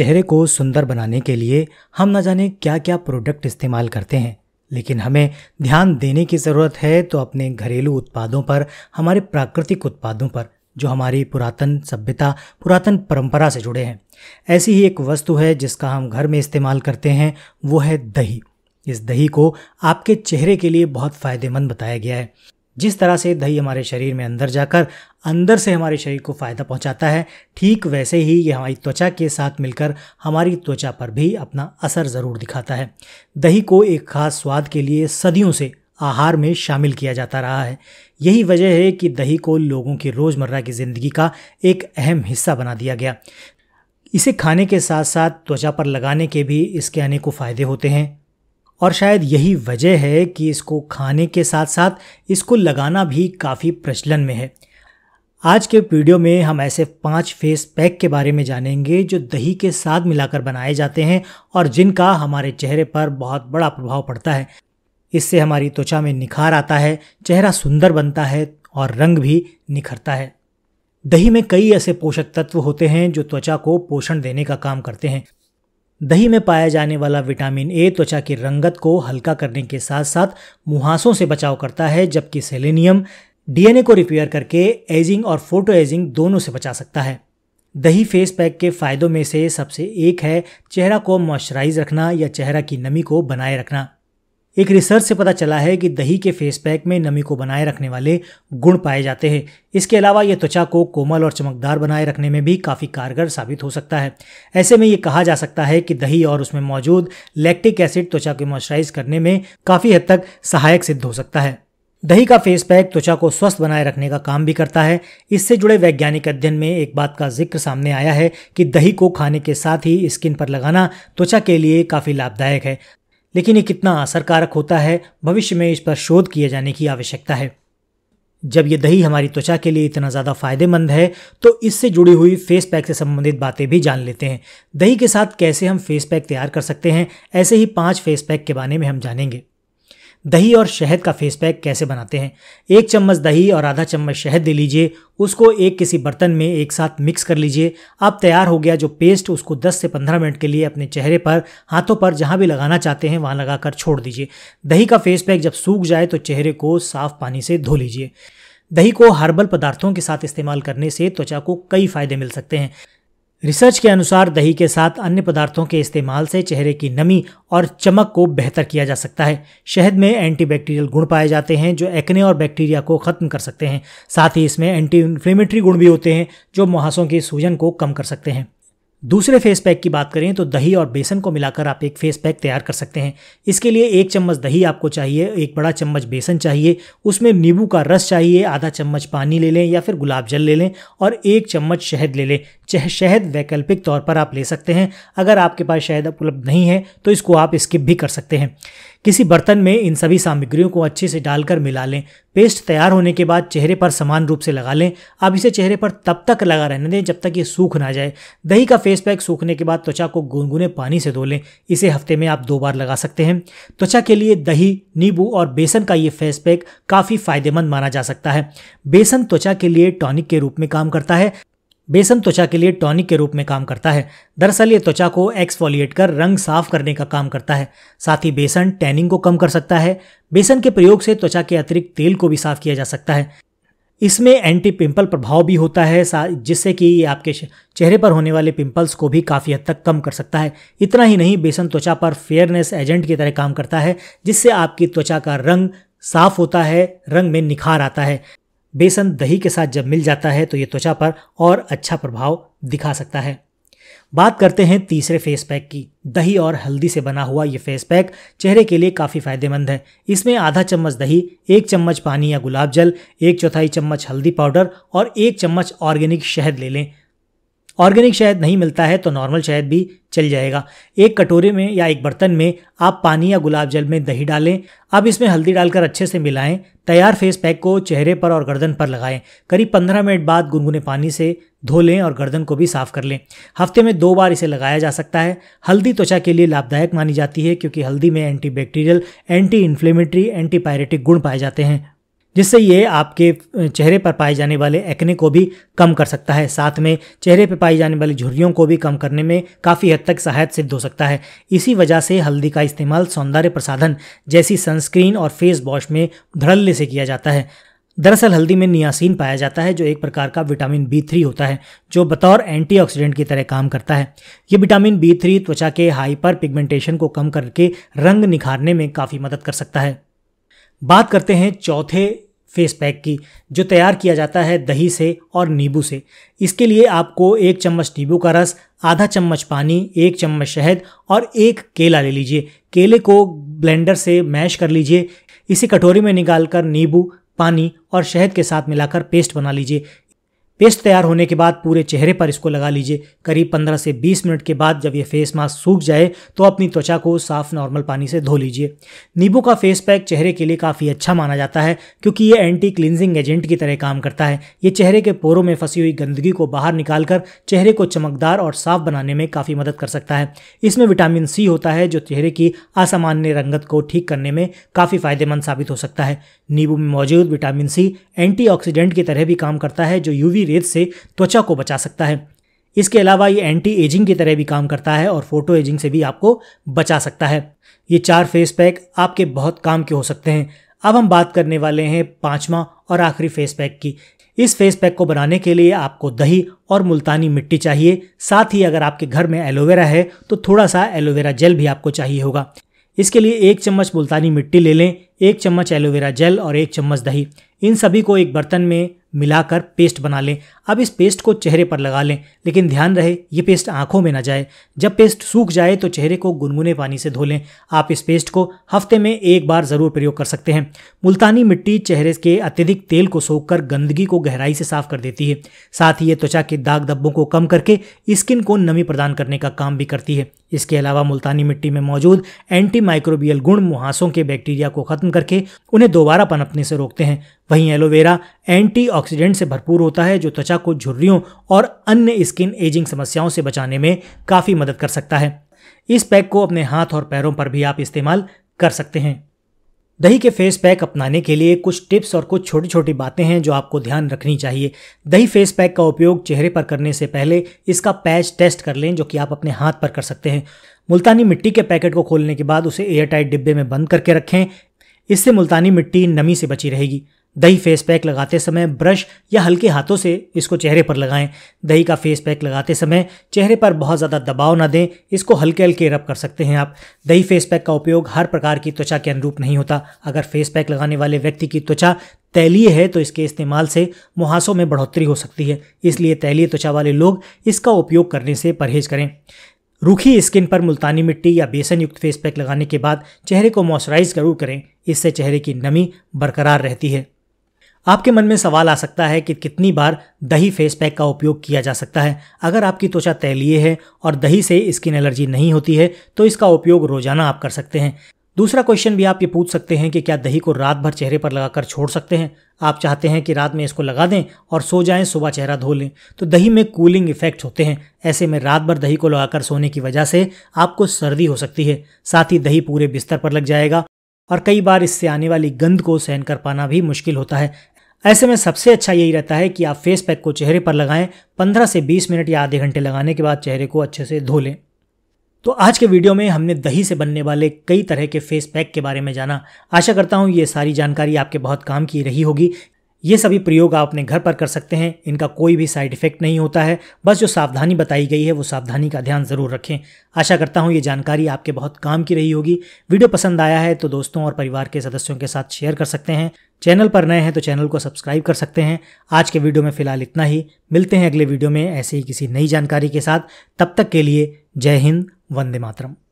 चेहरे को सुंदर बनाने के लिए हम न जाने क्या क्या प्रोडक्ट इस्तेमाल करते हैं लेकिन हमें ध्यान देने की ज़रूरत है तो अपने घरेलू उत्पादों पर हमारे प्राकृतिक उत्पादों पर जो हमारी पुरातन सभ्यता पुरातन परंपरा से जुड़े हैं ऐसी ही एक वस्तु है जिसका हम घर में इस्तेमाल करते हैं वो है दही इस दही को आपके चेहरे के लिए बहुत फ़ायदेमंद बताया गया है जिस तरह से दही हमारे शरीर में अंदर जाकर अंदर से हमारे शरीर को फ़ायदा पहुंचाता है ठीक वैसे ही ये हमारी त्वचा के साथ मिलकर हमारी त्वचा पर भी अपना असर ज़रूर दिखाता है दही को एक खास स्वाद के लिए सदियों से आहार में शामिल किया जाता रहा है यही वजह है कि दही को लोगों की रोज़मर्रा की ज़िंदगी का एक अहम हिस्सा बना दिया गया इसे खाने के साथ साथ त्वचा पर लगाने के भी इसके अनेकों फ़ायदे होते हैं और शायद यही वजह है कि इसको खाने के साथ साथ इसको लगाना भी काफ़ी प्रचलन में है आज के वीडियो में हम ऐसे पांच फेस पैक के बारे में जानेंगे जो दही के साथ मिलाकर बनाए जाते हैं और जिनका हमारे चेहरे पर बहुत बड़ा प्रभाव पड़ता है इससे हमारी त्वचा में निखार आता है चेहरा सुंदर बनता है और रंग भी निखरता है दही में कई ऐसे पोषक तत्व होते हैं जो त्वचा को पोषण देने का काम करते हैं दही में पाया जाने वाला विटामिन ए त्वचा की रंगत को हल्का करने के साथ साथ मुहासों से बचाव करता है जबकि सेलेनियम डीएनए को रिपेयर करके एजिंग और फोटो एजिंग दोनों से बचा सकता है दही फेस पैक के फायदों में से सबसे एक है चेहरा को मॉइस्चराइज रखना या चेहरा की नमी को बनाए रखना एक रिसर्च से पता चला है कि दही के फेस पैक में नमी को बनाए रखने वाले गुण पाए जाते हैं इसके अलावा यह त्वचा को कोमल और चमकदार बनाए रखने में भी काफ़ी कारगर साबित हो सकता है ऐसे में ये कहा जा सकता है कि दही और उसमें मौजूद लैक्टिक एसिड त्वचा को मॉइस्चराइज करने में काफ़ी हद तक सहायक सिद्ध हो सकता है दही का फेस पैक त्वचा को स्वस्थ बनाए रखने का काम भी करता है इससे जुड़े वैज्ञानिक अध्ययन में एक बात का जिक्र सामने आया है कि दही को खाने के साथ ही स्किन पर लगाना त्वचा के लिए काफ़ी लाभदायक है लेकिन ये कितना असरकारक होता है भविष्य में इस पर शोध किए जाने की आवश्यकता है जब ये दही हमारी त्वचा के लिए इतना ज़्यादा फायदेमंद है तो इससे जुड़ी हुई फेस पैक से संबंधित बातें भी जान लेते हैं दही के साथ कैसे हम फेस पैक तैयार कर सकते हैं ऐसे ही पांच फेस पैक के बारे में हम जानेंगे दही और शहद का फेस पैक कैसे बनाते हैं एक चम्मच दही और आधा चम्मच शहद ले लीजिए उसको एक किसी बर्तन में एक साथ मिक्स कर लीजिए अब तैयार हो गया जो पेस्ट उसको 10 से 15 मिनट के लिए अपने चेहरे पर हाथों पर जहाँ भी लगाना चाहते हैं वहाँ लगाकर छोड़ दीजिए दही का फेस पैक जब सूख जाए तो चेहरे को साफ पानी से धो लीजिए दही को हर्बल पदार्थों के साथ इस्तेमाल करने से त्वचा को कई फायदे मिल सकते हैं रिसर्च के अनुसार दही के साथ अन्य पदार्थों के इस्तेमाल से चेहरे की नमी और चमक को बेहतर किया जा सकता है शहद में एंटीबैक्टीरियल गुण पाए जाते हैं जो एक्ने और बैक्टीरिया को ख़त्म कर सकते हैं साथ ही इसमें एंटी इन्फ्लेमेटरी गुण भी होते हैं जो मुहासों की सूजन को कम कर सकते हैं दूसरे फेस पैक की बात करें तो दही और बेसन को मिलाकर आप एक फेस पैक तैयार कर सकते हैं इसके लिए एक चम्मच दही आपको चाहिए एक बड़ा चम्मच बेसन चाहिए उसमें नींबू का रस चाहिए आधा चम्मच पानी ले लें या फिर गुलाब जल ले लें और एक चम्मच शहद ले लें चाहे शहद वैकल्पिक तौर पर आप ले सकते हैं अगर आपके पास शहद उपलब्ध नहीं है तो इसको आप स्किप भी कर सकते हैं किसी बर्तन में इन सभी सामग्रियों को अच्छे से डालकर मिला लें पेस्ट तैयार होने के बाद चेहरे पर समान रूप से लगा लें आप इसे चेहरे पर तब तक लगा रहने दें जब तक ये सूख ना जाए दही का फेस पैक सूखने के बाद त्वचा को गुनगुने पानी से धो लें इसे हफ्ते में आप दो बार लगा सकते हैं त्वचा के लिए दही नींबू और बेसन का ये फेस पैक काफ़ी फायदेमंद माना जा सकता है बेसन त्वचा के लिए टॉनिक के रूप में काम करता है बेसन त्वचा के लिए टॉनिक के रूप में काम करता है दरअसल ये त्वचा को एक्सफोलिएट कर रंग साफ करने का काम करता है साथ ही बेसन टैनिंग को कम कर सकता है बेसन के प्रयोग से त्वचा के अतिरिक्त तेल को भी साफ किया जा सकता है इसमें एंटी पिंपल प्रभाव भी होता है जिससे कि ये आपके चेहरे पर होने वाले पिंपल्स को भी काफ़ी हद तक कम कर सकता है इतना ही नहीं बेसन त्वचा पर फेयरनेस एजेंट की तरह काम करता है जिससे आपकी त्वचा का रंग साफ होता है रंग में निखार आता है बेसन दही के साथ जब मिल जाता है तो ये त्वचा पर और अच्छा प्रभाव दिखा सकता है बात करते हैं तीसरे फेस पैक की दही और हल्दी से बना हुआ ये फेस पैक चेहरे के लिए काफ़ी फायदेमंद है इसमें आधा चम्मच दही एक चम्मच पानी या गुलाब जल एक चौथाई चम्मच हल्दी पाउडर और एक चम्मच ऑर्गेनिक शहद ले लें ऑर्गेनिक शहद नहीं मिलता है तो नॉर्मल शहद भी चल जाएगा एक कटोरे में या एक बर्तन में आप पानी या गुलाब जल में दही डालें अब इसमें हल्दी डालकर अच्छे से मिलाएं तैयार फेस पैक को चेहरे पर और गर्दन पर लगाएं करीब 15 मिनट बाद गुनगुने पानी से धो लें और गर्दन को भी साफ कर लें हफ्ते में दो बार इसे लगाया जा सकता है हल्दी त्वचा के लिए लाभदायक मानी जाती है क्योंकि हल्दी में एंटीबैक्टीरियल एंटी इन्फ्लेमेटरी एंटीपायरेटिक गुण पाए जाते हैं जिससे ये आपके चेहरे पर पाए जाने वाले एक्ने को भी कम कर सकता है साथ में चेहरे पर पाई जाने वाली झुर्रियों को भी कम करने में काफ़ी हद तक सहायक सिद्ध हो सकता है इसी वजह से हल्दी का इस्तेमाल सौंदर्य प्रसाधन जैसी सनस्क्रीन और फेस वॉश में धड़ल्ले से किया जाता है दरअसल हल्दी में नियासीन पाया जाता है जो एक प्रकार का विटामिन बी थ्री होता है जो बतौर एंटीऑक्सीडेंट की तरह काम करता है ये विटामिन बी थ्री त्वचा के हाइपर पिगमेंटेशन को कम करके रंग निखारने में काफ़ी मदद कर सकता है बात करते हैं चौथे फेस पैक की जो तैयार किया जाता है दही से और नींबू से इसके लिए आपको एक चम्मच नींबू का रस आधा चम्मच पानी एक चम्मच शहद और एक केला ले लीजिए केले को ब्लेंडर से मैश कर लीजिए इसे कटोरी में निकालकर नींबू पानी और शहद के साथ मिलाकर पेस्ट बना लीजिए पेस्ट तैयार होने के बाद पूरे चेहरे पर इसको लगा लीजिए करीब 15 से 20 मिनट के बाद जब ये फेस मास्क सूख जाए तो अपनी त्वचा को साफ नॉर्मल पानी से धो लीजिए नींबू का फेस पैक चेहरे के लिए काफ़ी अच्छा माना जाता है क्योंकि ये एंटी क्लिनजिंग एजेंट की तरह काम करता है ये चेहरे के पोरों में फंसी हुई गंदगी को बाहर निकालकर चेहरे को चमकदार और साफ बनाने में काफ़ी मदद कर सकता है इसमें विटामिन सी होता है जो चेहरे की असामान्य रंगत को ठीक करने में काफ़ी फायदेमंद साबित हो सकता है नींबू में मौजूद विटामिन सी एंटी की तरह भी काम करता है जो यूवी रेत से त्वचा को बचा सकता है इसके अलावा ये एंटी एजिंग की तरह भी काम करता है और फोटो एजिंग से भी आपको बचा सकता है ये चार फेस पैक आपके बहुत काम के हो सकते हैं अब हम बात करने वाले हैं पांचवा और आखिरी फेस पैक की इस फेस पैक को बनाने के लिए आपको दही और मुल्तानी मिट्टी चाहिए साथ ही अगर आपके घर में एलोवेरा है तो थोड़ा सा एलोवेरा जेल भी आपको चाहिए होगा इसके लिए एक चम्मच मुल्तानी मिट्टी ले लें एक चम्मच एलोवेरा जेल और एक चम्मच दही इन सभी को एक बर्तन में मिलाकर पेस्ट बना लें अब इस पेस्ट को चेहरे पर लगा लें लेकिन ध्यान रहे ये पेस्ट आंखों में ना जाए जब पेस्ट सूख जाए तो चेहरे को गुनगुने पानी से धो लें आप इस पेस्ट को हफ्ते में एक बार ज़रूर प्रयोग कर सकते हैं मुल्तानी मिट्टी चेहरे के अत्यधिक तेल को सोख कर गंदगी को गहराई से साफ कर देती है साथ ही ये त्वचा के दाग धब्बों को कम करके स्किन को नमी प्रदान करने का काम भी करती है इसके अलावा मुल्तानी मिट्टी में मौजूद एंटी माइक्रोबियल गुण मुहासों के बैक्टीरिया को खत्म करके उन्हें दोबारा पनपने से रोकते हैं वहीं एलोवेरा एंटी ऑक्सीडेंट से भरपूर होता है जो त्वचा को झुर्रियों और अन्य स्किन एजिंग समस्याओं से बचाने में काफ़ी मदद कर सकता है इस पैक को अपने हाथ और पैरों पर भी आप इस्तेमाल कर सकते हैं दही के फेस पैक अपनाने के लिए कुछ टिप्स और कुछ छोटी छोटी बातें हैं जो आपको ध्यान रखनी चाहिए दही फेस पैक का उपयोग चेहरे पर करने से पहले इसका पैच टेस्ट कर लें जो कि आप अपने हाथ पर कर सकते हैं मुल्तानी मिट्टी के पैकेट को खोलने के बाद उसे एयरटाइट डिब्बे में बंद करके रखें इससे मुल्तानी मिट्टी नमी से बची रहेगी दही फेस पैक लगाते समय ब्रश या हल्के हाथों से इसको चेहरे पर लगाएं दही का फेस पैक लगाते समय चेहरे पर बहुत ज़्यादा दबाव ना दें इसको हल्के हल्के रब कर सकते हैं आप दही फेस पैक का उपयोग हर प्रकार की त्वचा के अनुरूप नहीं होता अगर फेस पैक लगाने वाले व्यक्ति की त्वचा तैलीय है तो इसके इस्तेमाल से मुहासों में बढ़ोतरी हो सकती है इसलिए तैलीय त्वचा वाले लोग इसका उपयोग करने से परहेज करें रूखी स्किन पर मुल्तानी मिट्टी या बेसन युक्त फेस पैक लगाने के बाद चेहरे को मॉइस्चराइज जरूर करें इससे चेहरे की नमी बरकरार रहती है आपके मन में सवाल आ सकता है कि कितनी बार दही फेस पैक का उपयोग किया जा सकता है अगर आपकी त्वचा तैलीय है और दही से स्किन एलर्जी नहीं होती है तो इसका उपयोग रोजाना आप कर सकते हैं दूसरा क्वेश्चन भी आप ये पूछ सकते हैं कि क्या दही को रात भर चेहरे पर लगाकर छोड़ सकते हैं आप चाहते हैं कि रात में इसको लगा दें और सो जाएं सुबह चेहरा धो लें तो दही में कूलिंग इफेक्ट होते हैं ऐसे में रात भर दही को लगाकर सोने की वजह से आपको सर्दी हो सकती है साथ ही दही पूरे बिस्तर पर लग जाएगा और कई बार इससे आने वाली गंध को सहन कर पाना भी मुश्किल होता है ऐसे में सबसे अच्छा यही रहता है कि आप फेस पैक को चेहरे पर लगाएं 15 से 20 मिनट या आधे घंटे लगाने के बाद चेहरे को अच्छे से धो लें तो आज के वीडियो में हमने दही से बनने वाले कई तरह के फेस पैक के बारे में जाना आशा करता हूँ ये सारी जानकारी आपके बहुत काम की रही होगी ये सभी प्रयोग आप अपने घर पर कर सकते हैं इनका कोई भी साइड इफेक्ट नहीं होता है बस जो सावधानी बताई गई है वो सावधानी का ध्यान ज़रूर रखें आशा करता हूँ ये जानकारी आपके बहुत काम की रही होगी वीडियो पसंद आया है तो दोस्तों और परिवार के सदस्यों के साथ शेयर कर सकते हैं चैनल पर नए हैं तो चैनल को सब्सक्राइब कर सकते हैं आज के वीडियो में फिलहाल इतना ही मिलते हैं अगले वीडियो में ऐसे ही किसी नई जानकारी के साथ तब तक के लिए जय हिंद वंदे मातरम